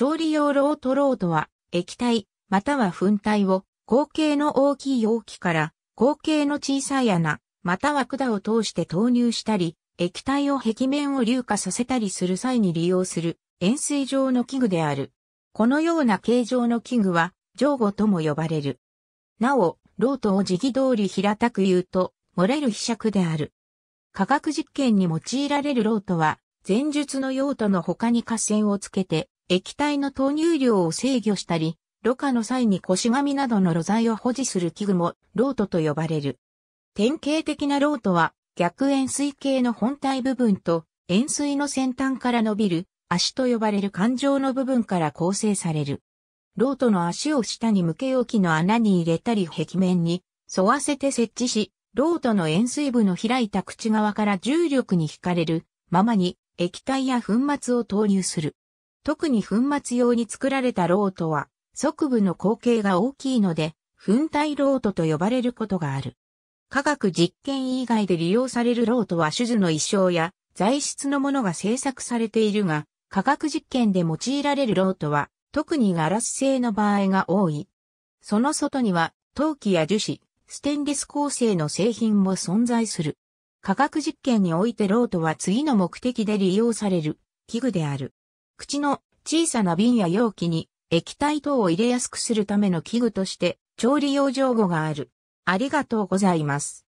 調理用ロートロートは、液体、または粉体を、口径の大きい容器から、口径の小さい穴、または管を通して投入したり、液体を壁面を硫化させたりする際に利用する、円錐状の器具である。このような形状の器具は、上後とも呼ばれる。なお、ロートを時期通り平たく言うと、漏れる飛尺である。科学実験に用いられるロートは、前述の用途の他に下線をつけて、液体の投入量を制御したり、ろ過の際に腰紙などの露材を保持する器具も、ロートと呼ばれる。典型的なロートは、逆円錐形の本体部分と、円錐の先端から伸びる、足と呼ばれる環状の部分から構成される。ロートの足を下に向け置きの穴に入れたり壁面に沿わせて設置し、ロートの円錐部の開いた口側から重力に惹かれるままに液体や粉末を投入する。特に粉末用に作られたロートは、側部の口径が大きいので、粉体ロートと呼ばれることがある。科学実験以外で利用されるロートは手術の衣装や材質のものが製作されているが、科学実験で用いられるロートは、特にガラス製の場合が多い。その外には、陶器や樹脂、ステンレス構成の製品も存在する。科学実験においてロートは次の目的で利用される器具である。口の小さな瓶や容器に液体等を入れやすくするための器具として調理用上語がある。ありがとうございます。